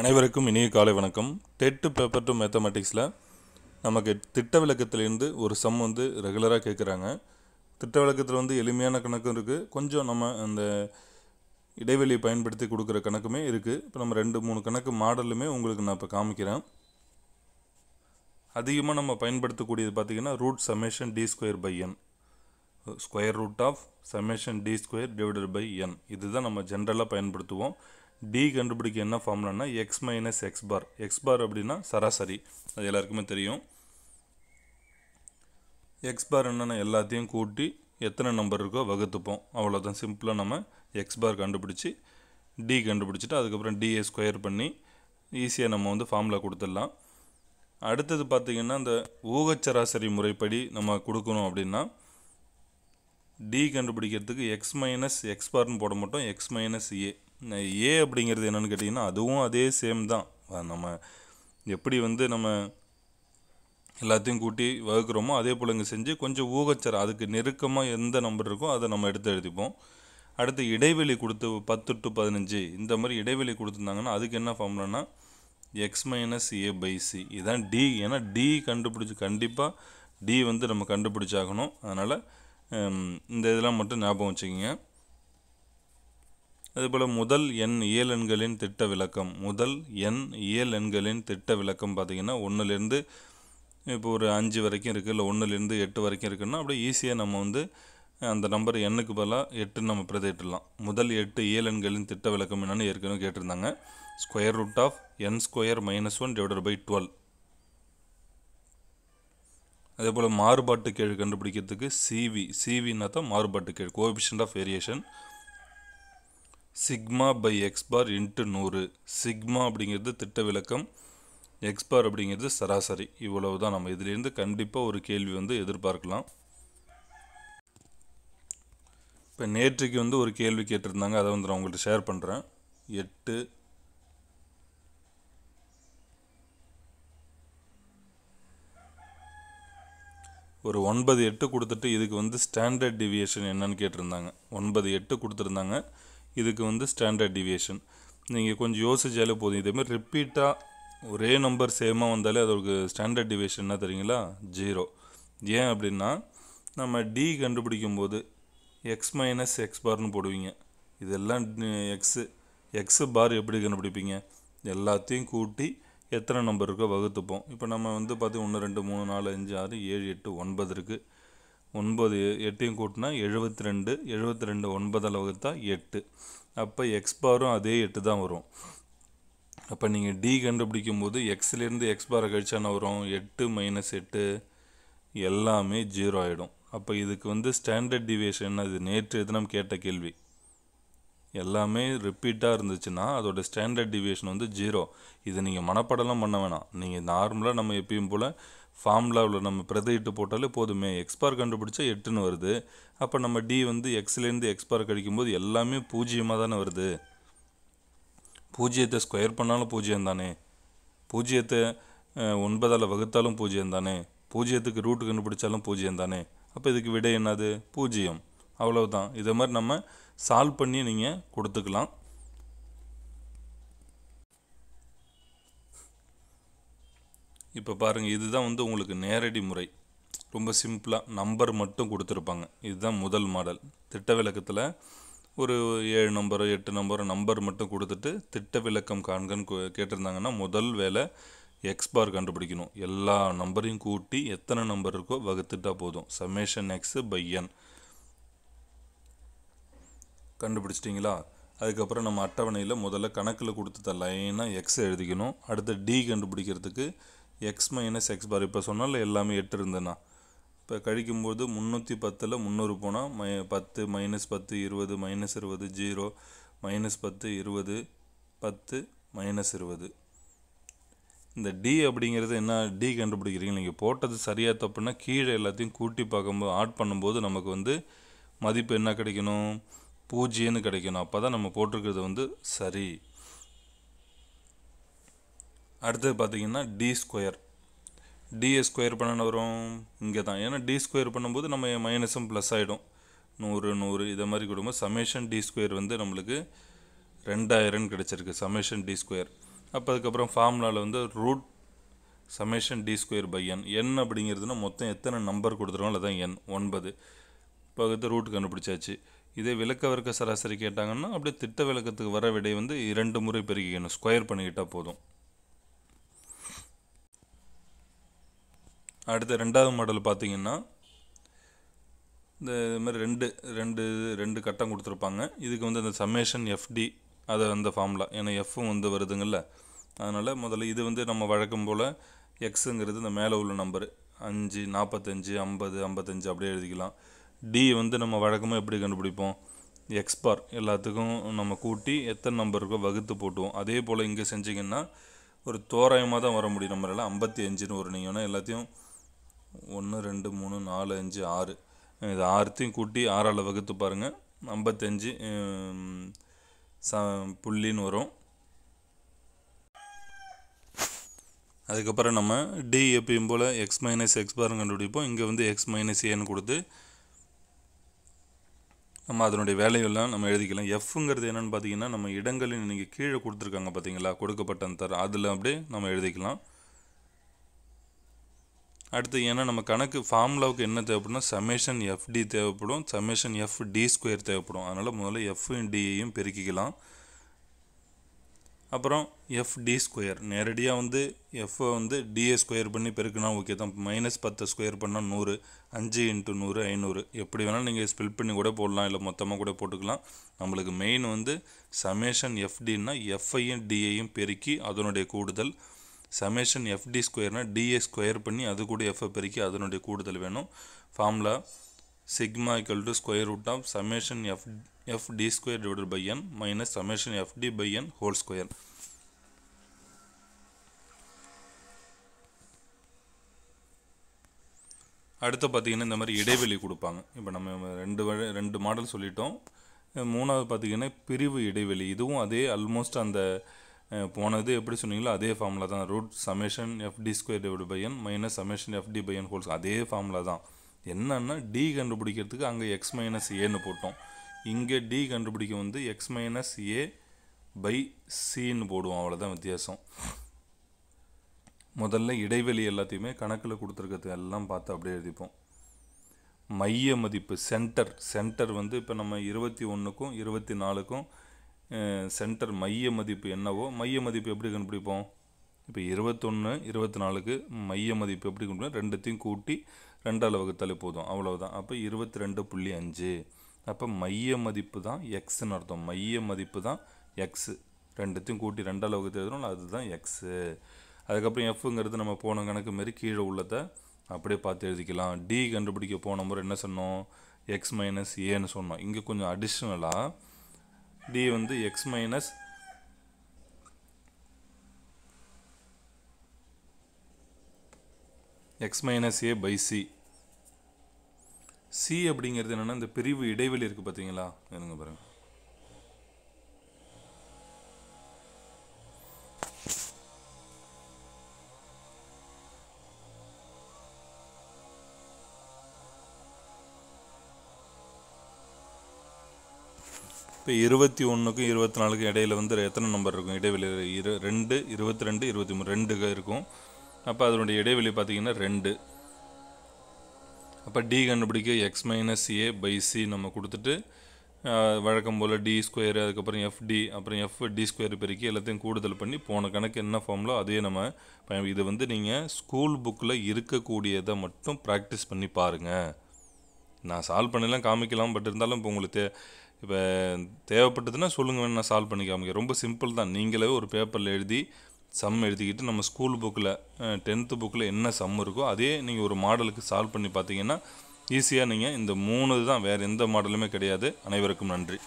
அனைவருக்கும் இனிய காலை வணக்கம் டெட்டு பேப்பர் டு மேத்தமெட்டிக்ஸில் நமக்கு திட்ட விளக்கத்திலேருந்து ஒரு சம் வந்து ரெகுலராக கேட்குறாங்க திட்ட விளக்கத்தில் வந்து எளிமையான கணக்கும் இருக்குது கொஞ்சம் நம்ம அந்த இடைவெளியை பயன்படுத்தி கொடுக்குற கணக்குமே இருக்குது இப்போ நம்ம ரெண்டு மூணு கணக்கு மாடலுமே உங்களுக்கு நான் இப்போ காமிக்கிறேன் அதிகமாக நம்ம பயன்படுத்தக்கூடியது பார்த்திங்கன்னா root summation d square by n square root of summation d square divided by n இதுதான் நம்ம ஜென்ரலாக பயன்படுத்துவோம் டி கண்டுபிடிக்க என்ன ஃபார்முலானா x minus x bar x bar அப்படின்னா சராசரி அது எல்லாருக்குமே தெரியும் எக்ஸ் பார் என்னென்னா எல்லாத்தையும் கூட்டி எத்தனை நம்பர் இருக்கோ வகுத்துப்போம் அவ்வளோதான் சிம்பிளாக நம்ம எக்ஸ் பார் கண்டுபிடிச்சி டி கண்டுபிடிச்சிட்டு அதுக்கப்புறம் டிஏ ஸ்கொயர் பண்ணி ஈஸியாக நம்ம வந்து ஃபார்மில் கொடுத்துடலாம் அடுத்தது பார்த்திங்கன்னா இந்த ஊகச்சராசரி முறைப்படி நம்ம கொடுக்கணும் அப்படின்னா டி கண்டுபிடிக்கிறதுக்கு எக்ஸ் மைனஸ் எக்ஸ் பார்னு போட மாட்டோம் எக்ஸ் மைனஸ் ஏ ஏ அப்படிங்கிறது என்னென்னு கேட்டிங்கன்னா அதுவும் அதே சேம் தான் நம்ம எப்படி வந்து நம்ம எல்லாத்தையும் கூட்டி வகுக்கிறோமோ அதே போல் இங்கே செஞ்சு கொஞ்சம் ஊகச்சர அதுக்கு நெருக்கமாக எந்த நம்பர் இருக்கோ அதை நம்ம எடுத்து எழுதிப்போம் அடுத்து இடைவெளி கொடுத்து பத்து டு பதினஞ்சு இந்த மாதிரி இடைவெளி கொடுத்துருந்தாங்கன்னா அதுக்கு என்ன ஃபார்முலானா x minus a by c இதுதான் டி ஏன்னா டி கண்டுபிடிச்சி கண்டிப்பாக டி வந்து நம்ம கண்டுபிடிச்சாகணும் அதனால் இந்த இதெல்லாம் மட்டும் ஞாபகம் வச்சுக்கோங்க அதேபோல் முதல் எண் எண்களின் திட்ட விளக்கம் முதல் எண் எண்களின் திட்ட விளக்கம் பார்த்திங்கன்னா ஒன்றுலேருந்து இப்போ ஒரு அஞ்சு வரைக்கும் இருக்குது இல்லை ஒன்றுலேருந்து எட்டு வரைக்கும் இருக்குதுன்னா அப்படியே ஈஸியாக நம்ம வந்து அந்த நம்பர் எண்ணுக்கு பதிலாக எட்டு நம்ம பிரதிட்டுலாம் முதல் எட்டு எண்களின் திட்ட விளக்கம் என்னென்னு ஏற்கனவே கேட்டிருந்தாங்க square root of n square minus one divided by twelve அதே போல் மாறுபாட்டு கேழ் கண்டுபிடிக்கிறதுக்கு சிவி சிவின்னா தான் மாறுபாட்டு கேழ் coefficient of variation sigma by x bar into நூறு சிக்மா அப்படிங்கிறது திட்ட விளக்கம் எக்ஸ் பார் அப்படிங்கிறது சராசரி இவ்வளவு தான் நம்ம இதிலேருந்து கண்டிப்பாக ஒரு கேள்வி வந்து எதிர்பார்க்கலாம் இப்போ நேற்றுக்கு வந்து ஒரு கேள்வி கேட்டிருந்தாங்க அதை வந்து நான் உங்கள்கிட்ட ஷேர் பண்ணுறேன் எட்டு ஒரு ஒன்பது எட்டு கொடுத்துட்டு இதுக்கு வந்து ஸ்டாண்டர்ட் டிவியேஷன் என்னன்னு கேட்டிருந்தாங்க ஒன்பது எட்டு கொடுத்துருந்தாங்க இதுக்கு வந்து ஸ்டாண்டர்ட் டிவியேஷன் நீங்கள் கொஞ்சம் யோசிச்சாலே போதும் இதேமாதிரி ரிப்பீட்டாக ஒரே நம்பர் சேமாக வந்தாலே அதோட ஸ்டாண்டர்ட் டிவியேஷன் என்ன தெரியுங்களா ஜீரோ ஏன் அப்படின்னா நம்ம டி கண்டுபிடிக்கும் போது எக்ஸ் மைனஸ் எக்ஸ் பார்னு போடுவீங்க இதெல்லாம் எக்ஸு எக்ஸு பார் எப்படி கண்டுபிடிப்பீங்க எல்லாத்தையும் கூட்டி எத்தனை நம்பர் இருக்கோ வகுத்துப்போம் இப்போ நம்ம வந்து பார்த்திங்க ஒன்று ரெண்டு மூணு நாலு அஞ்சு ஆறு ஏழு எட்டு ஒன்பது இருக்குது ஒன்பது எட்டையும் கூட்டினா எழுபத்தி ரெண்டு எழுபத்தி ரெண்டு ஒன்பதில் வகுத்தா எட்டு அப்போ எக்ஸ் பாரும் அதே எட்டு தான் வரும் அப்போ நீங்கள் டி கண்டுபிடிக்கும் போது எக்ஸ்லேருந்து எக்ஸ் பாரை கழிச்சான வரும் எட்டு மைனஸ் எட்டு எல்லாமே ஜீரோ ஆகிடும் அப்போ இதுக்கு வந்து ஸ்டாண்டர்ட் டிவியேஷன் அது நேற்று எது நம்ம கேட்ட கேள்வி எல்லாமே ரிப்பீட்டாக இருந்துச்சுன்னா அதோடய ஸ்டாண்டர்ட் டிவியேஷன் வந்து ஜீரோ இதை நீங்கள் மனப்படலாம் பண்ண வேணாம் நீங்கள் நார்மலாக நம்ம எப்பயும் போல் ஃபார்முலாவில் நம்ம பிரதையிட்டு போட்டாலே போதுமே எக்ஸ்பார் கண்டுபிடிச்சா எட்டுன்னு வருது அப்போ நம்ம டி வந்து எக்ஸ்லேருந்து எக்ஸ்பார் கழிக்கும்போது எல்லாமே பூஜ்ஜியமாக தானே வருது பூஜ்ஜியத்தை ஸ்கொயர் பண்ணாலும் பூஜ்ஜியம் தானே பூஜ்ஜியத்தை ஒன்பதால் வகுத்தாலும் பூஜ்ஜியம் தானே பூஜ்ஜியத்துக்கு ரூட் கண்டுபிடிச்சாலும் பூஜ்ஜியம் தானே அப்போ இதுக்கு விடை என்னது பூஜ்ஜியம் அவ்வளவுதான் இதை மாதிரி நம்ம சால்வ் பண்ணி நீங்கள் கொடுத்துக்கலாம் இப்போ பாருங்கள் இதுதான் வந்து உங்களுக்கு நேரடி முறை ரொம்ப சிம்பிளாக நம்பர் மட்டும் கொடுத்துருப்பாங்க இதுதான் முதல் மாடல் திட்ட விளக்கத்தில் ஒரு ஏழு நம்பரோ எட்டு நம்பரோ நம்பர் மட்டும் கொடுத்துட்டு திட்ட விளக்கம் காண்கன்னு கேட்டிருந்தாங்கன்னா முதல் வேலை எக்ஸ்பார் கண்டுபிடிக்கணும் எல்லா நம்பரையும் கூட்டி எத்தனை நம்பர் இருக்கோ வகுத்துட்டா போதும் சமேஷன் எக்ஸு பை என் கண்டுபிடிச்சிட்டிங்களா அதுக்கப்புறம் நம்ம அட்டவணையில் முதல்ல கணக்கில் கொடுத்தத லைனாக எக்ஸ் எழுதிக்கணும் அடுத்து டி கண்டுபிடிக்கிறதுக்கு எக்ஸ் மைனஸ் எக்ஸ் பார் இப்போ சொன்னால் எல்லாமே எட்டு இருந்ததுன்னா இப்போ கழிக்கும்போது முந்நூற்றி பத்தில் முந்நூறு போனால் மை பத்து மைனஸ் பத்து இருபது மைனஸ் இருபது ஜீரோ மைனஸ் பத்து இருபது பத்து மைனஸ் இருபது இந்த டி அப்படிங்கிறது என்ன டி கண்டுபிடிக்கிறீங்க நீங்கள் போட்டது சரியாக தப்புன்னா கீழே எல்லாத்தையும் கூட்டி பார்க்கும்போது ஆட் பண்ணும்போது நமக்கு வந்து மதிப்பு என்ன கிடைக்கணும் பூஜ்ஜியன்னு கிடைக்கணும் அப்போ தான் நம்ம போட்டிருக்கிறது வந்து சரி அடுத்தது பார்த்திங்கன்னா டி ஸ்கொயர் டிஏ ஸ்கொயர் பண்ண வரும் இங்கே தான் ஏன்னா டி ஸ்கொயர் பண்ணும்போது நம்ம மைனஸும் ப்ளஸ் ஆகிடும் நூறு நூறு இதை மாதிரி கொடுக்கும்போது சமேஷன் டி ஸ்கொயர் வந்து நம்மளுக்கு ரெண்டாயிரம்னு கிடச்சிருக்கு சமேஷன் டி ஸ்கொயர் அப்போ அதுக்கப்புறம் ஃபார்முலாவில் வந்து root summation d square by n n அப்படிங்கிறதுனா மொத்தம் எத்தனை நம்பர் கொடுத்துருவோம் அதுதான் என் ஒன்பது இப்போ ரூட் கண்டுபிடிச்சாச்சு இதே விளக்க வர்க்க சராசரி கேட்டாங்கன்னா அப்படியே திட்ட விளக்கத்துக்கு வர விடை வந்து இரண்டு முறை பெருக்கிக்கணும் ஸ்கொயர் பண்ணிக்கிட்டால் போதும் அடுத்த ரெண்டாவது மாடல் பார்த்தீங்கன்னா இந்த மாதிரி ரெண்டு ரெண்டு ரெண்டு கட்டம் கொடுத்துருப்பாங்க இதுக்கு வந்து அந்த சம்மேஷன் எஃப்டி அதை அந்த ஃபார்முலா ஏன்னா எஃப்பும் வந்து வருதுங்கள்ல அதனால் முதல்ல இது வந்து நம்ம வழக்கம் போல் எக்ஸுங்கிறது இந்த மேலே உள்ள நம்பரு அஞ்சு நாற்பத்தஞ்சு ஐம்பது ஐம்பத்தஞ்சு அப்படியே எழுதிக்கலாம் டி வந்து நம்ம வழக்கமாக எப்படி கண்டுபிடிப்போம் எக்ஸ்பார் எல்லாத்துக்கும் நம்ம கூட்டி எத்தனை நம்பர் இருக்கோ வகுத்து போட்டுவோம் அதே போல் இங்கே செஞ்சிங்கன்னா ஒரு தோராயமாக தான் வர முடியும் நம்மளால் ஐம்பத்தி அஞ்சுன்னு ஒரு நீங்கள் வேணால் எல்லாத்தையும் ஒன்று ரெண்டு மூணு நாலு அஞ்சு ஆறு இது ஆறுத்தையும் கூட்டி ஆறால் வகுத்து பாருங்கள் ஐம்பத்தஞ்சு ச புள்ளின்னு வரும் அதுக்கப்புறம் நம்ம டி எப்பயும் போல் எக்ஸ் மைனஸ் எக்ஸ் பாருங்க கண்டுபிடிப்போம் இங்கே வந்து எக்ஸ் மைனஸ் ஏன்னு கொடுத்து நம்ம அதனுடைய வேலையெல்லாம் நம்ம எழுதிக்கலாம் எஃப்ங்கிறது என்னென்னு பார்த்தீங்கன்னா நம்ம இடங்களின் இன்றைக்கி கீழே கொடுத்துருக்காங்க பார்த்தீங்களா கொடுக்கப்பட்ட தர அதில் அப்படியே நம்ம எழுதிக்கலாம் அடுத்து ஏன்னா நம்ம கணக்கு ஃபார்முலாவுக்கு என்ன தேவைப்படும்னா சமேஷன் எஃப்டி தேவைப்படும் சமேஷன் எஃப் டி ஸ்கொயர் தேவைப்படும் அதனால் முதல்ல எஃப் டியையும் பெருக்கிக்கலாம் அப்புறம் எஃப் டி ஸ்கொயர் நேரடியாக வந்து எஃப்ஐ வந்து டிஏ ஸ்கொயர் பண்ணி பெருக்குனா ஓகே தான் மைனஸ் பத்து ஸ்கொயர் பண்ணால் நூறு அஞ்சு இன்ட்டு நூறு ஐநூறு எப்படி வேணாலும் நீங்கள் ஸ்பில் பண்ணி கூட போடலாம் இல்லை மொத்தமாக கூட போட்டுக்கலாம் நம்மளுக்கு மெயின் வந்து சமேஷன் எஃப்டின்னா எஃப்ஐயும் டிஏயும் பெருக்கி அதனுடைய கூடுதல் சமேஷன் எஃப்டி ஸ்கொயர்னால் டிஏ ஸ்கொயர் பண்ணி அது கூட எஃப்ஐ பெருக்கி அதனுடைய கூடுதல் வேணும் formula sigma equal to square root of summation f f d square divided by n minus summation f d by n whole square. அடுத்து பார்த்தீங்கன்னா இந்த மாதிரி இடைவெளி கொடுப்பாங்க இப்போ நம்ம ரெண்டு ரெண்டு மாடல் சொல்லிட்டோம் மூணாவது பார்த்தீங்கன்னா பிரிவு இடைவெளி இதுவும் அதே அல்மோஸ்ட் அந்த போனது எப்படி சொன்னீங்களோ அதே ஃபார்முலா தான் root summation f d square divide by n minus summation f d by n ஹோல்ஸ் அதே ஃபார்முலா தான் என்னன்னா டி கண்டுபிடிக்கிறதுக்கு அங்கே எக்ஸ் மைனஸ் ஏன்னு போட்டோம் இங்கே டி கண்டுபிடிக்க வந்து எக்ஸ் மைனஸ் ஏ பை சின்னு போடுவோம் அவ்வளோதான் வித்தியாசம் முதல்ல இடைவெளி எல்லாத்தையுமே கணக்கில் கொடுத்துருக்கிறது எல்லாம் பார்த்து அப்படியே எழுதிப்போம் மைய மதிப்பு சென்டர் சென்டர் வந்து இப்போ நம்ம இருபத்தி ஒன்றுக்கும் இருபத்தி நாலுக்கும் சென்டர் மைய மதிப்பு என்னவோ மைய மதிப்பு எப்படி கண்டுபிடிப்போம் இப்போ இருபத்தொன்று இருபத்தி நாலுக்கு மைய மதிப்பு எப்படி கண்டுபிடிப்போம் ரெண்டுத்தையும் கூட்டி ரெண்டால் வகுத்தாலே போதும் அவ்வளோதான் அப்போ இருபத்தி ரெண்டு புள்ளி அஞ்சு அப்போ மைய மதிப்பு தான் எக்ஸ்ன்னு அர்த்தம் மைய மதிப்பு தான் எக்ஸு ரெண்டுத்தையும் கூட்டி ரெண்டால் வகுத்து எழுதுறோம் அதுதான் எக்ஸு அதுக்கப்புறம் எஃப்ங்கிறது நம்ம போன கணக்கு மாரி கீழே உள்ளதை அப்படியே பார்த்து எழுதிக்கலாம் டி கண்டுபிடிக்க போன முறை என்ன சொன்னோம் எக்ஸ் மைனஸ் ஏன்னு சொன்னோம் இங்கே கொஞ்சம் அடிஷ்னலாக டி வந்து x minus x minus a by c c அப்படிங்கிறது என்னென்னா இந்த பிரிவு இடைவெளி இருக்குது பார்த்தீங்களா எனக்கு பாருங்கள் இப்போ இருபத்தி ஒன்றுக்கும் இருபத்தி நாலுக்கும் இடையில வந்து எத்தனை நம்பர் இருக்கும் இடைவெளி இரு ரெண்டு இருபத்தி ரெண்டு இருபத்தி மூணு ரெண்டு இருக்கும் அப்போ அதனுடைய இடைவெளி பார்த்திங்கன்னா ரெண்டு அப்போ டி கண்டுபிடிக்க x minus a by c நம்ம கொடுத்துட்டு வழக்கம் போல் டி ஸ்கொயர் அதுக்கப்புறம் டி அப்புறம் எஃப் டி ஸ்கொயர் பெருக்கி எல்லாத்தையும் கூடுதல் பண்ணி போன கணக்கு என்ன ஃபார்ம்லோ அதே நம்ம இது வந்து நீங்கள் ஸ்கூல் புக்கில் இருக்கக்கூடியதை மட்டும் ப்ராக்டிஸ் பண்ணி பாருங்கள் நான் சால்வ் பண்ணலாம் காமிக்கலாம் பட் இருந்தாலும் இப்போ உங்களுக்கு தே இப்போ தேவைப்பட்டதுன்னா சொல்லுங்கள் நான் சால்வ் பண்ணி காமிக்க ரொம்ப சிம்பிள் தான் நீங்களே ஒரு பேப்பரில் எழுதி சம் எழுதிக்கிட்டு நம்ம ஸ்கூல் புக்கில் டென்த்து புக்கில் என்ன சம் இருக்கோ அதே நீங்கள் ஒரு மாடலுக்கு சால்வ் பண்ணி பார்த்தீங்கன்னா ஈஸியாக நீங்கள் இந்த மூணு தான் வேறு எந்த மாடலுமே கிடையாது அனைவருக்கும் நன்றி